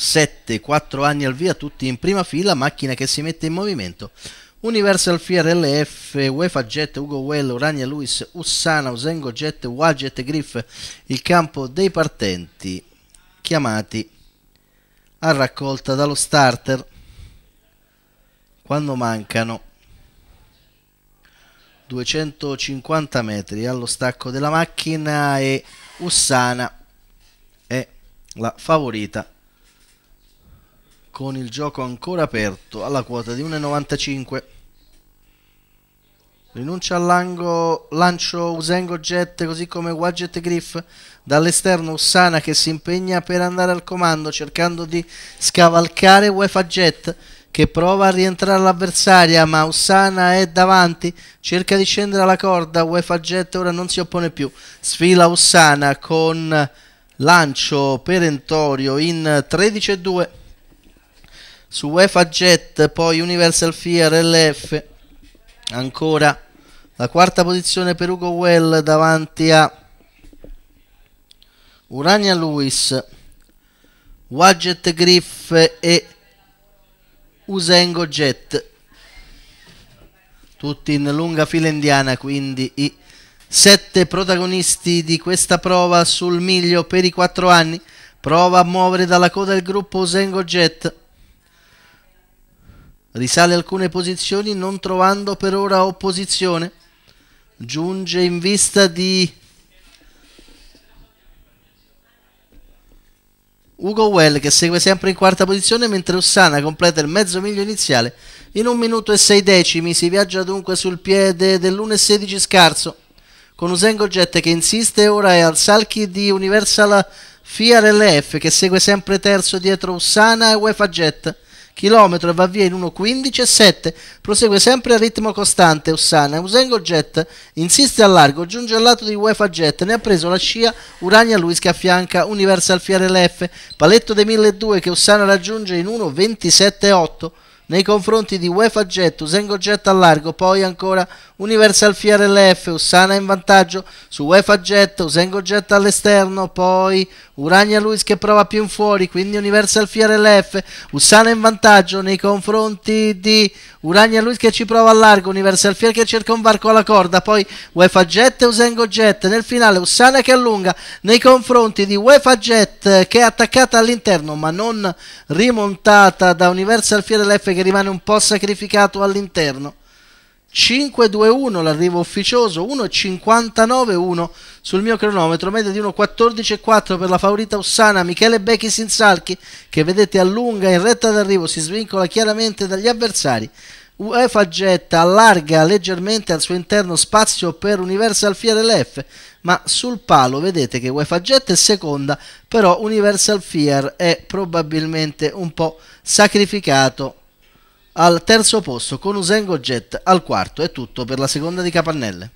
7, 4 anni al via, tutti in prima fila, macchina che si mette in movimento. Universal Fier, LF, UEFA Jet, Ugo Well, Urania Luis, Ussana, Usengo Jet, Wajet Griff, il campo dei partenti chiamati a raccolta dallo starter quando mancano 250 metri allo stacco della macchina e Ussana è la favorita con il gioco ancora aperto alla quota di 1,95 rinuncia all'ango lancio Usengo Jet così come Wadget Griff dall'esterno Ussana che si impegna per andare al comando cercando di scavalcare UEFA Jet che prova a rientrare l'avversaria ma Ussana è davanti cerca di scendere alla corda UEFA Jet ora non si oppone più sfila Ussana con lancio perentorio in 13 2 su UEFA Jet, poi Universal Fear LF, ancora la quarta posizione per Ugo Well davanti a Urania Lewis, Wadjet Griff e Usengo Jet, tutti in lunga fila indiana, quindi i sette protagonisti di questa prova sul miglio per i quattro anni, prova a muovere dalla coda il gruppo Usengo Jet risale alcune posizioni non trovando per ora opposizione, giunge in vista di Ugo Well che segue sempre in quarta posizione mentre Ossana completa il mezzo miglio iniziale in un minuto e sei decimi si viaggia dunque sul piede dell'1.16 scarso con Usengo Jet che insiste ora è al Salchi di Universal Fiat LF che segue sempre terzo dietro Usana e UEFA Jet chilometro e va via in 1.15.7. Prosegue sempre a ritmo costante Ussana. Usengo Jet insiste al largo, giunge al lato di UEFA Jet, ne ha preso la scia Urania Luis che affianca Universal LF, paletto dei 1.200 che Ussana raggiunge in 1.27.8 nei confronti di UEFA Jet, Usengo Jet al largo, poi ancora Universal LF, Ussana in vantaggio su UEFA Jet, Usengo Jet all'esterno, poi Urania Luis che prova più in fuori, quindi Universal LF, Ussana in vantaggio nei confronti di Urania Luis che ci prova a largo, Universal Fier che cerca un varco alla corda, poi UEFA Jet e Usengo Jet, nel finale Ussana che allunga nei confronti di UEFA Jet che è attaccata all'interno ma non rimontata da Universal LF che rimane un po' sacrificato all'interno. 5-2-1 l'arrivo ufficioso, 1-59-1 sul mio cronometro, media di 1-14-4 per la favorita Ussana, Michele Becchi Sinsalchi che vedete allunga in retta d'arrivo, si svincola chiaramente dagli avversari. UEFA Getta allarga leggermente al suo interno spazio per Universal Fiere LF, ma sul palo vedete che UEFA Jet è seconda, però Universal Fear è probabilmente un po' sacrificato al terzo posto con Usengo Jet al quarto. È tutto per la seconda di Capannelle.